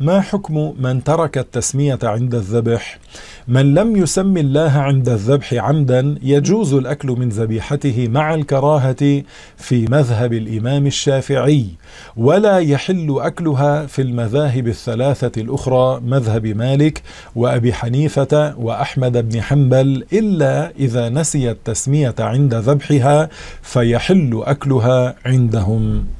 ما حكم من ترك التسمية عند الذبح؟ من لم يسم الله عند الذبح عمدا يجوز الأكل من ذبيحته مع الكراهة في مذهب الإمام الشافعي ولا يحل أكلها في المذاهب الثلاثة الأخرى مذهب مالك وأبي حنيفة وأحمد بن حنبل إلا إذا نسي التسمية عند ذبحها فيحل أكلها عندهم